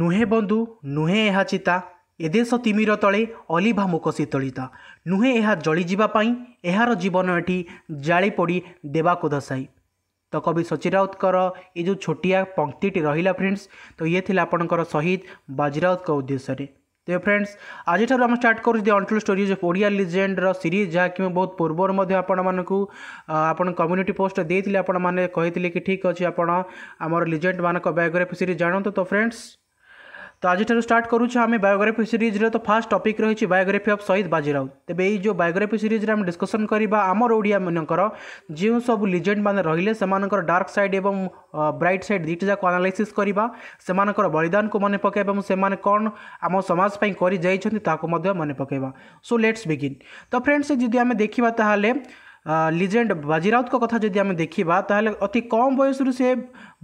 ନୁହେଁ ବନ୍ଧୁ ନୁହେଁ ଏହା ଚିତା ଏ ଦେଶ ତିମିର ତଳେ ଅଲିଭା ମୁକ ଶୀତଳିତା ନୁହେଁ ଏହା ଜଳିଯିବା ପାଇଁ ଏହାର ଜୀବନ ଏଠି ଜାଳି ପୋଡ଼ି ଦେବାକୁ ଦଶାଇ ତ କବି ସଚି ରାଉତଙ୍କର ଏ ଯେଉଁ ଛୋଟିଆ ପଙ୍କ୍ତିଟି ରହିଲା ଫ୍ରେଣ୍ଡସ୍ ତ ଇଏ ଥିଲା ଆପଣଙ୍କର ଶହୀଦ ବାଜିରାଉତଙ୍କ ଉଦ୍ଦେଶ୍ୟରେ ତେବେ ଫ୍ରେଣ୍ଡସ୍ ଆଜିଠାରୁ ଆମେ ଷ୍ଟାର୍ଟ କରୁଛୁ ଦି ଅଣ୍ଟୁଲ୍ ଷ୍ଟୋରିଜ୍ ଓଡ଼ିଆ ଲିଜେଣ୍ଡର ସିରିଜ୍ ଯାହାକି ମୁଁ ବହୁତ ପୂର୍ବରୁ ମଧ୍ୟ ଆପଣମାନଙ୍କୁ ଆପଣ କମ୍ୟୁନିଟି ପୋଷ୍ଟ ଦେଇଥିଲି ଆପଣମାନେ କହିଥିଲେ କି ଠିକ୍ ଅଛି ଆପଣ ଆମର ଲିଜେଣ୍ଡମାନଙ୍କ ବାୟୋଗ୍ରାଫି ସିରିଜ୍ ଜାଣନ୍ତୁ ତ ଫ୍ରେଣ୍ଡସ୍ তো আজিঠার স্টার্ট করুছি আমি বায়োগ্রাফি সিরিজর তো ফার্স্ট টপিক রয়েছে বায়োগ্রাফি অফ শহীদ বাজিরাও তেবে এই যে বায়োগ্রাফি সিরিজরে আমি ডিসকসন করা আমার ওড়িয়া মানকর যে সব লিজেন্ড মানে রহলে সেমানকর ডার্ক সাইড এবং ব্রাইট সাইড দুইটি যাক আনালাইসিস করা সেমানকর বলিদানকু মনে পকাইবা এবং সেমানে কোন আম সমাজ পাই করে যাইছেন তাকে মধ্যে মনে পকাইবা সো লেটস বিগিন তো ফ্রেন্ডস যদি আমি দেখিবা তাহলে লিজেন্ড বাজিরাউতক কথা যদি আমি দেখিবা তাহলে অতি কম বয়সর সে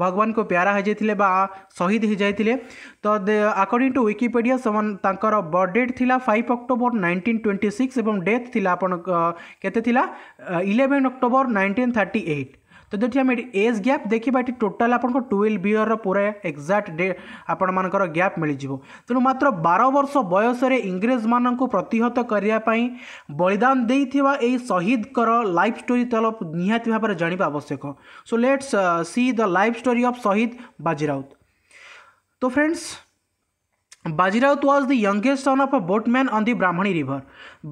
ভগবানকে প্যারা হয়ে যাই বা শহীদ হয়ে যাই তো আকর্ডিং টু উইকিপিডিয়া সেমান তাঁকর বর্থ ডেট লা five October nineteen twenty six এবং ডেথ লা আপনার কেতে লা eleven October nineteen thirty eight ଯଦି ଏଠି ଆମେ ଏଠି ଏଜ୍ ଗ୍ୟାପ୍ ଦେଖିବା ଏଠି ଟୋଟାଲ୍ ଆପଣଙ୍କ ଟୁଏଲ୍ଭ ଇୟର୍ର ପୁରା ଏକ୍ଜାକ୍ଟ ଡେ ଆପଣମାନଙ୍କର ଗ୍ୟାପ୍ ମିଳିଯିବ ତେଣୁ ମାତ୍ର ବାର ବର୍ଷ ବୟସରେ ଇଂରେଜମାନଙ୍କୁ ପ୍ରତିହତ କରିବା ପାଇଁ ବଳିଦାନ ଦେଇଥିବା ଏହି ଶହୀଦଙ୍କର ଲାଇଫ୍ ଷ୍ଟୋରି ତଲ ନିହାତି ଭାବରେ ଜାଣିବା ଆବଶ୍ୟକ so let's see the life story of ଶହୀଦ ବାଜିରାଉତ ତ friends Baji Raut was the youngest son of a boatman on the Brahmani river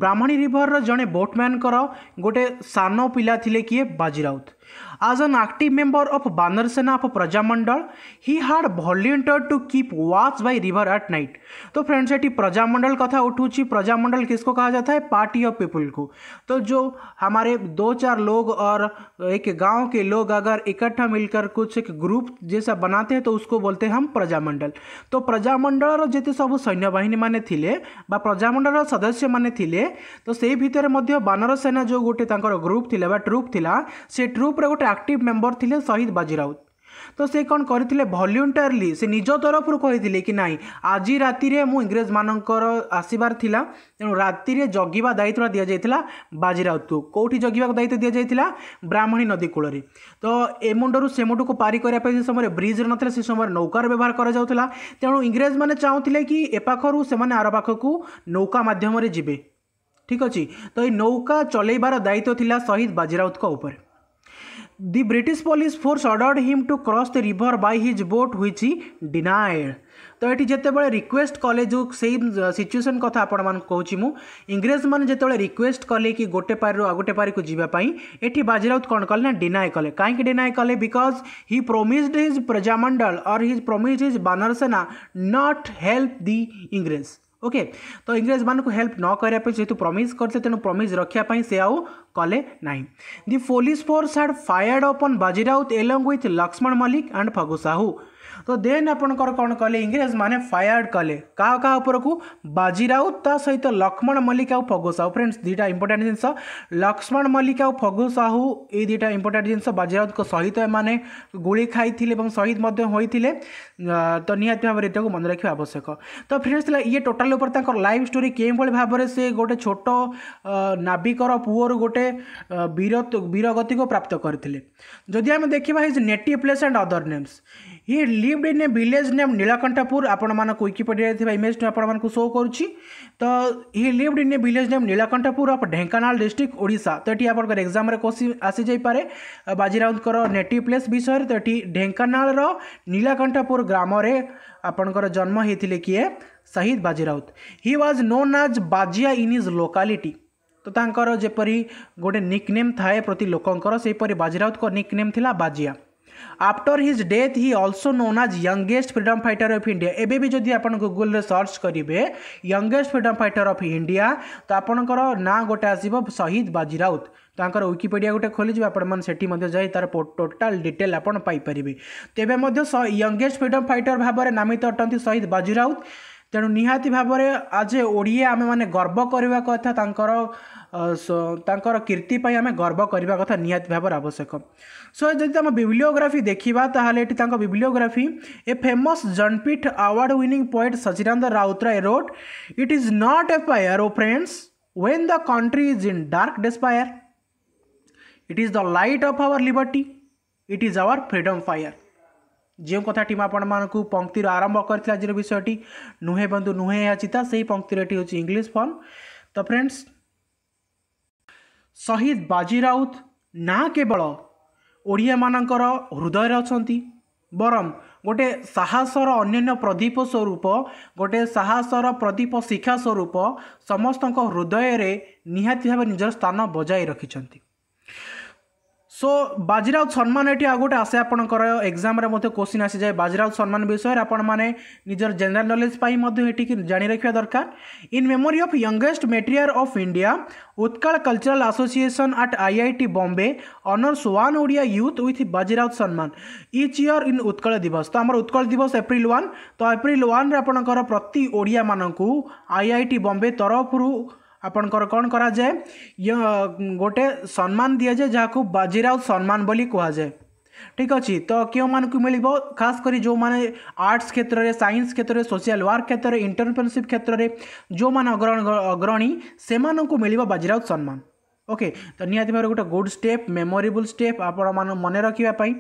Brahmani ରିଭରର ଜଣେ ବୋଟ୍ମ୍ୟାନ୍ଙ୍କର ଗୋଟେ ସାନ ପିଲା ଥିଲେ କିଏ Baji Raut As an active member of Banar Sena of Praja Mandal, he had volunteered to keep watch by river at night. तो friends ये प्रजामंडल कथा उठूची प्रजामंडल किसको कहा जाता है पार्टी ऑफ पीपल को तो जो हमारे दो चार लोग और एक गांव के लोग अगर इकट्ठा मिलकर कुछ एक ग्रुप जैसा बनाते हैं तो उसको बोलते हैं हम प्रजामंडल तो प्रजामंडल जिते सब सैन्य बाहन मैंने थे प्रजामंडल सदस्य मैंने तो से भितर बानर सेना जो गोटे ग्रुप थी ट्रुप थी से ट्रुप ଗ୍ରୁପ୍ର ଗୋଟେ ଆକ୍ଟିଭ୍ ମେମ୍ବର ଥିଲେ ଶହୀଦ ବାଜି ରାଉତ ତ ସେ କ'ଣ କରିଥିଲେ ଭଲ୍ୟୁଣ୍ଟାରଲି ସେ ନିଜ ତରଫରୁ କହିଥିଲେ କି ନାହିଁ ଆଜି ରାତିରେ ମୁଁ ଇଂରେଜମାନଙ୍କର ଆସିବାର ଥିଲା ତେଣୁ ରାତିରେ ଜଗିବା ଦାୟିତ୍ୱ ଦିଆଯାଇଥିଲା ବାଜି ରାଉତକୁ କେଉଁଠି ଜଗିବାକୁ ଦାୟିତ୍ୱ ଦିଆଯାଇଥିଲା ବ୍ରାହ୍ମଣୀ ନଦୀ କୂଳରେ ତ ଏ ମୁଣ୍ଡରୁ ସେ ମୁଣ୍ଡକୁ ପାରି କରିବା ପାଇଁ ସେ ସମୟରେ ବ୍ରିଜ୍ରେ ନଥିଲା ସେ ସମୟରେ ନୌକାର ବ୍ୟବହାର କରାଯାଉଥିଲା ତେଣୁ ଇଂରେଜମାନେ ଚାହୁଁଥିଲେ କି ଏ ପାଖରୁ ସେମାନେ ଆର ପାଖକୁ ନୌକା ମାଧ୍ୟମରେ ଯିବେ ଠିକ୍ ଅଛି ତ ଏଇ ନୌକା ଚଲେଇବାର ଦାୟିତ୍ୱ ଥିଲା ଶହୀଦ ରାଉତଙ୍କ ଉପରେ The British police force ordered him to cross the river by his boat which he denied. ତ ଏଠି ଯେତେବେଳେ ରିକ୍ୱେଷ୍ଟ କଲେ ଯେଉଁ ସେଇ ସିଚୁଏସନ୍ କଥା ଆପଣମାନଙ୍କୁ କହୁଛି ମୁଁ ଇଂରେଜମାନେ ଯେତେବେଳେ ରିକ୍ୱେଷ୍ଟ କଲେ କି ଗୋଟେ ପାରିରୁ ଆଉ ଗୋଟେ ପାରିକୁ ଯିବା ପାଇଁ ଏଠି ବାଜିରାଉତ କ'ଣ କଲେ ନା ଡିନାଏ କଲେ କାହିଁକି ଡିନାଏ କଲେ because he promised his Prajamandal or his promised his Banarsena not help the ଇଂରେଜ ओके तो इंग्रज मानक हेल्प न करने जेहतु प्रमिज करते तेणु प्रमिज रखापी से आउ कले दि police force had fired upon Baji Raut along with Laxman Mallik and Fagu Sahu तो देन आप कौन कले इंग्रेज मैंने फायार्ड कले का क्या उपरकू बाजी राउत सहित तो लक्ष्मण मल्लिक आउ फगु साहू फ्रेंड्स दुटा इंपोर्टां जिनस लक्ष्मण मल्लिक आउ फगु साहू ये दुटा इंपोर्टां जिनस बाजी राउत सहित एने गुड़ खाई शहीद होते तो निहत भाव में मन रखा आवश्यक तो फ्रेंड्स ये टोटाल लाइफ स्टोरी के भाव से गोटे छोट नाविकर पुओर गोटे वीर वीरगति को प्राप्त करें देखा is native place and other names ये lived in a village name Nilkanthapur आपण विकिपेडिया इमेज आपण शो कर तो ये lived in a village name Nilkanthapur of Dhenkanal district ओडा तो ये आप एक्जाम आसी जापे बाजीराउतर नेटिव प्लेस विषय तो ये ढेकानाल नीलकंठपुर ग्राम आपणकर जन्म होते किए शहीद बाजीराउत he was known as बाजिया in his लोकालीटी तो तांकर जेपरी गोटे निकनेम थाए प्रति लोकंकर सेपरी बाजीराउत निकनेम थी Bajia after his death he also known as youngest freedom fighter of India एबे भी जदि आप गूगल रे सर्च करेंगे youngest freedom fighter of India तो आपणकर ना गोटे आसो शहीद बाजी राउत ତାଙ୍କର ୱିକିପିଡ଼ିଆ ଗୋଟେ ଖୋଲିଯିବ ଆପଣମାନେ ସେଠି ମଧ୍ୟ ଯାଇ ତା'ର ଟୋଟାଲ୍ ଡିଟେଲ୍ ଆପଣ ପାଇପାରିବେ ତେବେ ମଧ୍ୟ ୟଙ୍ଗେଷ୍ଟ ଫ୍ରିଡ଼ମ୍ ଫାଇଟର୍ ଭାବରେ ନାମିତ ଅଟନ୍ତି ଶହୀଦ ବାଜି ରାଉତ ତେଣୁ ନିହାତି ଭାବରେ ଆଜ୍ ଏ ଓଡ଼ିଆ ଆମେମାନେ ଗର୍ବ କରିବା କଥା ତାଙ୍କର तर कीर्ति आम गर्व करने कथा निहत भाव आवश्यक सो जब आम बिब्लियोग्राफी देखा तो हेल्ले bibliography a famous Jnanpith award winning poet Sachidananda Routray wrote it is not a fire o friends when the country is in dark despair it is the light of our liberty it is our freedom fire जो कथी आपण पंक्तिर आरंभ कर विषयटी नुहे बंधु नुहे चिता से ही पंक्ति होंगे इंग्लीश फॉर्म तो फ्रेंड्स ସହିଦ ବାଜି ରାଉତ ନା କେବଳ ଓଡ଼ିଆମାନଙ୍କର ହୃଦୟରେ ଅଛନ୍ତି ବରଂ ଗୋଟିଏ ସାହସର ଅନ୍ୟାନ୍ୟ ପ୍ରଦୀପ ସ୍ୱରୂପ ଗୋଟିଏ ସାହସର ପ୍ରଦୀପ ଶିକ୍ଷା ସ୍ୱରୂପ ସମସ୍ତଙ୍କ ହୃଦୟରେ ନିହାତି ଭାବେ ନିଜର ସ୍ଥାନ ବଜାୟ ରଖିଛନ୍ତି সো বাজিরাউত সম্মান এটি আউ গোটে আসে আপনার এক্সামে মধ্যে কোশ্চিন আসি যায় বাজিরাউত সম্মান বিষয়ে আপন মানে নিজের জেনারেল নলেজ পাই মধ্যে এটি জানি রাখা দরকার in memory of youngest martyr of India Utkal cultural association at IIT Bombay honours one Odia youth with Baji Rout সম্মান ইচ ইয়র ইন উৎকল দিবস তো আমার উৎকল দিবস এপ্রিল ওয়ান তো এপ্রিল ওয়ানরে আপনার প্রতি ওড়িয়া মানুষ আইআইটি বম্বে তরফর ଆପଣଙ୍କର କ'ଣ କରାଯାଏ ଇଏ ଗୋଟେ ସମ୍ମାନ ଦିଆଯାଏ ଯାହାକୁ ବାଜିରାଓ ସମ୍ମାନ ବୋଲି କୁହାଯାଏ ଠିକ୍ ଅଛି ତ କେଉଁମାନଙ୍କୁ ମିଳିବ ଖାସ୍ କରି ଯେଉଁମାନେ ଆର୍ଟ୍ସ କ୍ଷେତ୍ରରେ ସାଇନ୍ସ କ୍ଷେତ୍ରରେ ସୋସିଆଲ ୱାର୍କ କ୍ଷେତ୍ରରେ ଇଣ୍ଟରପ୍ରେନସିପ୍ କ୍ଷେତ୍ରରେ ଯେଉଁମାନେ ଅଗ୍ରଣୀ ସେମାନଙ୍କୁ ମିଳିବ ବାଜିରାଉତ ସମ୍ମାନ ओके तो निहाती भाव गोटे गुड स्टेप मेमोरेबल स्टेप आपण मन रखापी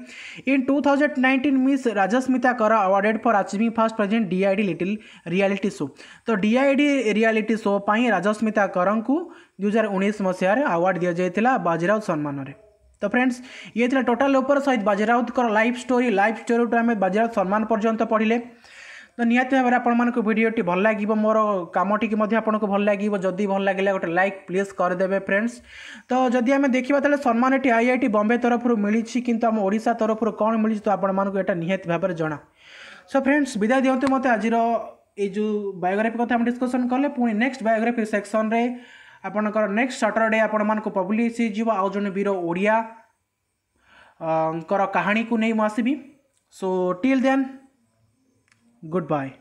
in two thousand nineteen miss Rajasmita Kar awarded for achieving fast present DID little reality show तो डीआईडी रियालीटी शो पर राजस्मिता कर दुई हजार उन्नीस मसीह आवार्ड दि जाता बाजीराउत सम्मान में तो फ्रेंड्स ये टोटाल ऊपर सहित Baji Rout life story life story आम बाजीराउत सम्मान पर्यटन पढ़ले નિયત હેબર આપણમાનકુ વિડિયો ટી ભલ લાગીબો મોર કામટી કી મધ્ય આપણકુ ભલ લાગીબો જોદી ભલ લાગિલા એકટ લાઈક પ્લીઝ કર દેબે ફ્રેન્ડ્સ તો જોદી અમે દેખી બાતલે સન્માનટી આઈઆઈટી બોમ્બે તરફ મિલીસી કિંતમ ઓડિસા તરફ કોણ મિલીસ તો આપણમાનકુ એકટ નિહિત ભબર જણા સો ફ્રેન્ડ્સ વિદાય દિયંતે મતે આજરો એ જો બાયોગ્રાફી કથા અમે ડિસ્કશન કરલે પુની નેક્સ્ટ બાયોગ્રાફી સેક્શન રે આપણકો નેક્સ્ટ સેટરડે આપણમાનકુ પબ્લિશ જીબો ઓજણ બિર ઓડિયા અંકર કહાણી કુ નહી માસીબી સો ટિલ ધેન Goodbye.